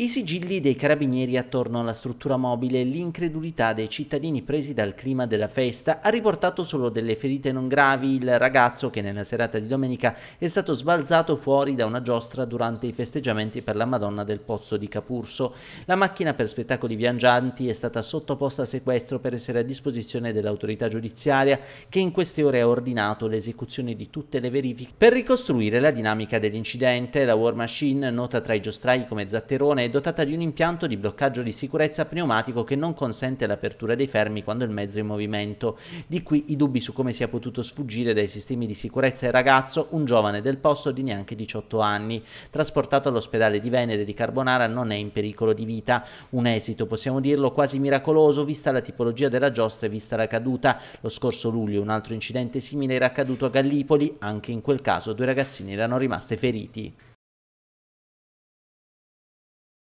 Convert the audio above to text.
I sigilli dei carabinieri attorno alla struttura mobile e l'incredulità dei cittadini presi dal clima della festa ha riportato solo delle ferite non gravi il ragazzo che nella serata di domenica è stato sbalzato fuori da una giostra durante i festeggiamenti per la Madonna del Pozzo di Capurso. La macchina per spettacoli viaggianti è stata sottoposta a sequestro per essere a disposizione dell'autorità giudiziaria che in queste ore ha ordinato l'esecuzione di tutte le verifiche per ricostruire la dinamica dell'incidente. La War Machine, nota tra i giostrai come Zatterone, è dotata di un impianto di bloccaggio di sicurezza pneumatico che non consente l'apertura dei fermi quando il mezzo è in movimento. Di qui i dubbi su come sia potuto sfuggire dai sistemi di sicurezza il ragazzo, un giovane del posto di neanche 18 anni. Trasportato all'ospedale di Venere di Carbonara non è in pericolo di vita. Un esito, possiamo dirlo, quasi miracoloso vista la tipologia della giostra e vista la caduta. Lo scorso luglio un altro incidente simile era accaduto a Gallipoli, anche in quel caso due ragazzini erano rimasti feriti.